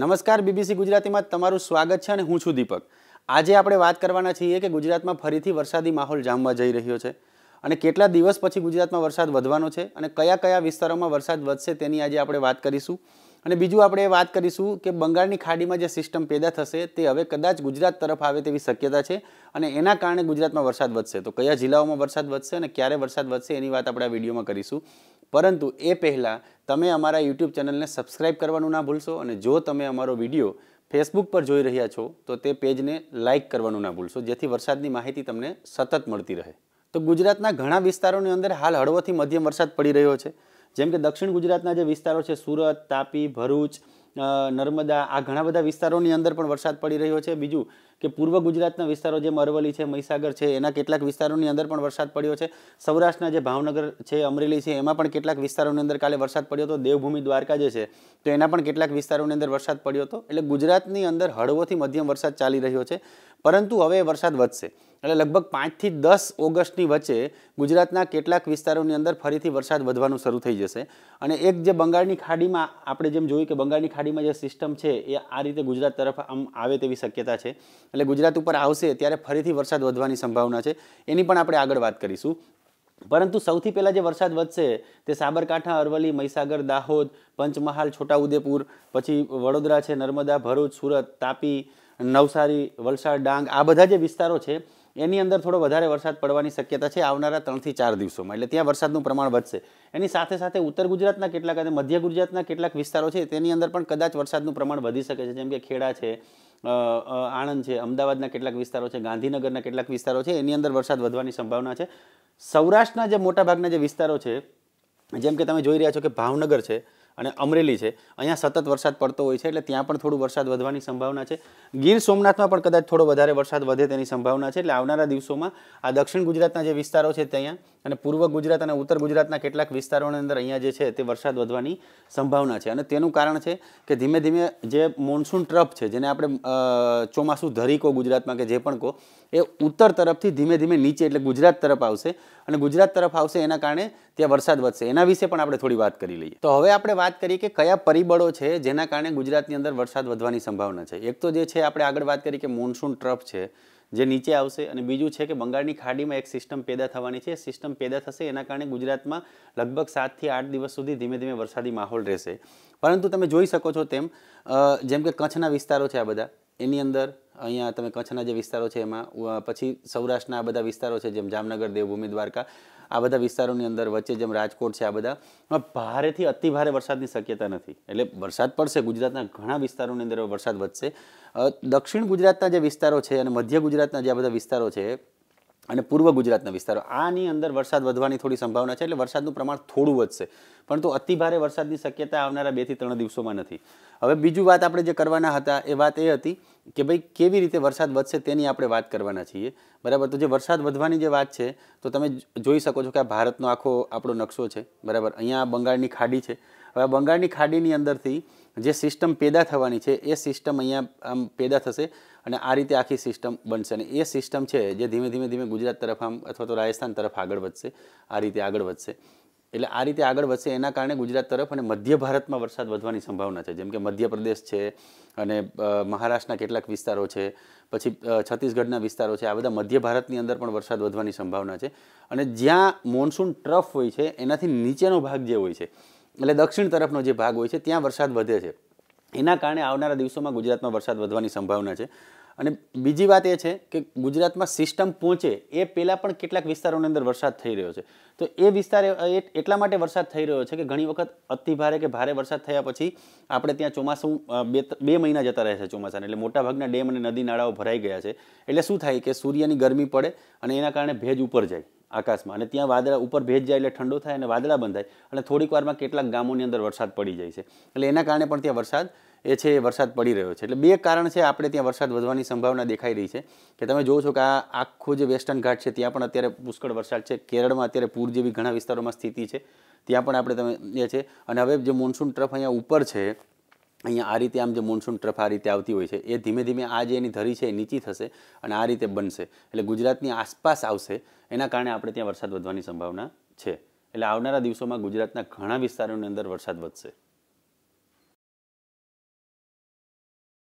નમસ્કાર બીબીસી ગુજરાતીમાં તમારું સ્વાગત છે અને હું છું દીપક આજે આપણે વાત કરવાના છીએ કે ગુજરાતમાં ફરીથી વરસાદી માહોલ જામવા જઈ રહ્યો છે અને કેટલા દિવસ પછી ગુજરાતમાં વરસાદ વધવાનો છે અને કયા કયા વિસ્તારોમાં વરસાદ વધશે તેની આજે આપણે વાત કરીશું અને બીજું આપણે એ વાત કરીશું કે બંગાળની ખાડીમાં જે સિસ્ટમ પેદા થશે તે હવે કદાચ ગુજરાત તરફ આવે તેવી શક્યતા છે અને એના કારણે ગુજરાતમાં વરસાદ વધશે તો કયા જિલ્લાઓમાં વરસાદ વધશે અને ક્યારે વરસાદ વધશે એની વાત આપણે આ વિડીયોમાં કરીશું પરંતુ એ પહેલાં તમે અમારા યુટ્યુબ ચેનલને સબસ્ક્રાઇબ કરવાનું ના ભૂલશો અને જો તમે અમારો વિડીયો ફેસબુક પર જોઈ રહ્યા છો તો તે પેજને લાઇક કરવાનું ના ભૂલશો જેથી વરસાદની માહિતી તમને સતત મળતી રહે તો ગુજરાતના ઘણા વિસ્તારોની અંદર હાલ હળવોથી મધ્યમ વરસાદ પડી રહ્યો છે જેમ કે દક્ષિણ ગુજરાતના જે વિસ્તારો છે સુરત તાપી ભરૂચ નર્મદા આ ઘણા બધા વિસ્તારોની અંદર પણ વરસાદ પડી રહ્યો છે બીજું કે પૂર્વ ગુજરાતના વિસ્તારો જેમ અરવલી છે મહીસાગર છે એના કેટલાક વિસ્તારોની અંદર પણ વરસાદ પડ્યો છે સૌરાષ્ટ્રના જે ભાવનગર છે અમરેલી છે એમાં પણ કેટલાક વિસ્તારોની અંદર કાલે વરસાદ પડ્યો હતો દેવભૂમિ દ્વારકા જે છે તો એના પણ કેટલાક વિસ્તારોની અંદર વરસાદ પડ્યો હતો એટલે ગુજરાતની અંદર હળવોથી મધ્યમ વરસાદ ચાલી રહ્યો છે પરંતુ હવે વરસાદ વધશે એટલે લગભગ પાંચથી દસ ઓગસ્ટની વચ્ચે ગુજરાતના કેટલાક વિસ્તારોની અંદર ફરીથી વરસાદ વધવાનું શરૂ થઈ જશે અને એક જે બંગાળની ખાડીમાં આપણે જેમ જોયું કે બંગાળની ખાડીમાં જે સિસ્ટમ છે એ આ રીતે ગુજરાત તરફ આમ આવે તેવી શક્યતા છે એટલે ગુજરાત ઉપર આવશે ત્યારે ફરીથી વરસાદ વધવાની સંભાવના છે એની પણ આપણે આગળ વાત કરીશું પરંતુ સૌથી પહેલાં જે વરસાદ વધશે તે સાબરકાંઠા અરવલ્લી મહીસાગર દાહોદ પંચમહાલ છોટાઉદેપુર પછી વડોદરા છે નર્મદા ભરૂચ સુરત તાપી નવસારી વલસાડ ડાંગ આ બધા જે વિસ્તારો છે એની અંદર થોડો વધારે વરસાદ પડવાની શક્યતા છે આવનારા ત્રણથી ચાર દિવસોમાં એટલે ત્યાં વરસાદનું પ્રમાણ વધશે એની સાથે સાથે ઉત્તર ગુજરાતના કેટલાક અને મધ્ય ગુજરાતના કેટલાક વિસ્તારો છે તેની અંદર પણ કદાચ વરસાદનું પ્રમાણ વધી શકે છે જેમ કે ખેડા છે આણંદ છે અમદાવાદના કેટલાક વિસ્તારો છે ગાંધીનગરના કેટલાક વિસ્તારો છે એની અંદર વરસાદ વધવાની સંભાવના છે સૌરાષ્ટ્રના જે મોટાભાગના જે વિસ્તારો છે જેમ કે તમે જોઈ રહ્યા છો કે ભાવનગર છે અને અમરેલી છે અહીંયા સતત વરસાદ પડતો હોય છે એટલે ત્યાં પણ થોડું વરસાદ વધવાની સંભાવના છે ગીર સોમનાથમાં પણ કદાચ થોડો વધારે વરસાદ વધે તેની સંભાવના છે એટલે આવનારા દિવસોમાં આ દક્ષિણ ગુજરાતના જે વિસ્તારો છે ત્યાં અને પૂર્વ ગુજરાત અને ઉત્તર ગુજરાતના કેટલાક વિસ્તારોની અંદર અહીંયા જે છે તે વરસાદ વધવાની સંભાવના છે અને તેનું કારણ છે કે ધીમે ધીમે જે મોન્સૂન ટ્રફ છે જેને આપણે ચોમાસું ધરી કહો ગુજરાતમાં કે જે પણ કહો એ ઉત્તર તરફથી ધીમે ધીમે નીચે એટલે ગુજરાત તરફ આવશે અને ગુજરાત તરફ આવશે એના કારણે ત્યાં વરસાદ વધશે એના વિશે પણ આપણે થોડી વાત કરી લઈએ તો હવે આપણે વાત કરીએ કે કયા પરિબળો છે જેના કારણે ગુજરાતની અંદર વરસાદ વધવાની સંભાવના છે એક તો જે છે આપણે આગળ વાત કરી કે મોન્સૂન ટ્રફ છે જે નીચે આવશે અને બીજું છે કે બંગાળની ખાડીમાં એક સિસ્ટમ પેદા થવાની છે સિસ્ટમ પેદા થશે એના કારણે ગુજરાતમાં લગભગ સાતથી આઠ દિવસ સુધી ધીમે ધીમે વરસાદી માહોલ રહેશે પરંતુ તમે જોઈ શકો છો તેમ જેમ કે કચ્છના વિસ્તારો છે આ બધા એની અંદર અહીંયા તમે કચ્છના જે વિસ્તારો છે એમાં પછી સૌરાષ્ટ્રના આ બધા વિસ્તારો છે જેમ જામનગર દેવભૂમિ દ્વારકા આ બધા વિસ્તારોની અંદર વચ્ચે જેમ રાજકોટ છે આ બધા ભારેથી અતિ ભારે વરસાદની શક્યતા નથી એટલે વરસાદ પડશે ગુજરાતના ઘણા વિસ્તારોની અંદર વરસાદ વધશે દક્ષિણ ગુજરાતના જે વિસ્તારો છે અને મધ્ય ગુજરાતના જે આ બધા વિસ્તારો છે અને પૂર્વ ગુજરાતના વિસ્તારો આની અંદર વરસાદ વધવાની થોડી સંભાવના છે એટલે વરસાદનું પ્રમાણ થોડું વધશે પરંતુ અતિભારે વરસાદની શક્યતા આવનારા બેથી ત્રણ દિવસોમાં નથી હવે બીજું વાત આપણે જે કરવાના હતા એ વાત એ હતી કે ભાઈ કેવી રીતે વરસાદ વધશે તેની આપણે વાત કરવાના છીએ બરાબર તો જે વરસાદ વધવાની જે વાત છે તો તમે જોઈ શકો છો કે આ ભારતનો આખો આપણો નકશો છે બરાબર અહીંયા બંગાળની ખાડી છે હવે બંગાળની ખાડીની અંદરથી જે સિસ્ટમ પેદા થવાની છે એ સિસ્ટમ અહીંયા આમ પેદા થશે અને આ રીતે આખી સિસ્ટમ બનશે અને એ સિસ્ટમ છે જે ધીમે ધીમે ધીમે ગુજરાત તરફ આમ અથવા તો રાજસ્થાન તરફ આગળ વધશે આ રીતે આગળ વધશે એટલે આ રીતે આગળ વધશે એના કારણે ગુજરાત તરફ અને મધ્ય ભારતમાં વરસાદ વધવાની સંભાવના છે જેમ કે મધ્યપ્રદેશ છે અને મહારાષ્ટ્રના કેટલાક વિસ્તારો છે પછી છત્તીસગઢના વિસ્તારો છે આ બધા મધ્ય ભારતની અંદર પણ વરસાદ વધવાની સંભાવના છે અને જ્યાં મોન્સૂન ટ્રફ હોય છે એનાથી નીચેનો ભાગ જે હોય છે એટલે દક્ષિણ તરફનો જે ભાગ હોય છે ત્યાં વરસાદ વધે છે એના કારણે આવનારા દિવસોમાં ગુજરાતમાં વરસાદ વધવાની સંભાવના છે અને બીજી વાત એ છે કે ગુજરાતમાં સિસ્ટમ પહોંચે એ પહેલાં પણ કેટલાક વિસ્તારોની અંદર વરસાદ થઈ રહ્યો છે તો એ વિસ્તાર એટલા માટે વરસાદ થઈ રહ્યો છે કે ઘણી વખત અતિભારે કે ભારે વરસાદ થયા પછી આપણે ત્યાં ચોમાસું બે બે મહિના જતા રહે છે ચોમાસાને એટલે મોટાભાગના ડેમ અને નદી નાળાઓ ભરાઈ ગયા છે એટલે શું થાય કે સૂર્યની ગરમી પડે અને એના કારણે ભેજ ઉપર જાય આકાશમાં અને ત્યાં વાદળા ઉપર ભેજ જાય એટલે ઠંડો થાય અને વાદળા બંધાય અને થોડીક વારમાં કેટલાક ગામોની અંદર વરસાદ પડી જાય છે એટલે એના કારણે પણ ત્યાં વરસાદ એ છે એ વરસાદ પડી રહ્યો છે એટલે બે કારણ છે આપણે ત્યાં વરસાદ વધવાની સંભાવના દેખાઈ રહી છે કે તમે જોવો છો કે આ આખો જે વેસ્ટર્ન ઘાટ છે ત્યાં પણ અત્યારે પુષ્કળ વરસાદ છે કેરળમાં અત્યારે પૂર જેવી ઘણા વિસ્તારોમાં સ્થિતિ છે ત્યાં પણ આપણે તમે એ છે અને હવે જે મોન્સૂન ટ્રફ અહીંયા ઉપર છે અહીંયા આ રીતે આમ જે મોન્સૂન ટ્રફ આ રીતે આવતી હોય છે એ ધીમે ધીમે આ જે એની ધરી છે એ નીચી થશે અને આ રીતે બનશે એટલે ગુજરાતની આસપાસ આવશે એના કારણે આપણે ત્યાં વરસાદ વધવાની સંભાવના છે એટલે આવનારા દિવસોમાં ગુજરાતના ઘણા વિસ્તારોની અંદર વરસાદ વધશે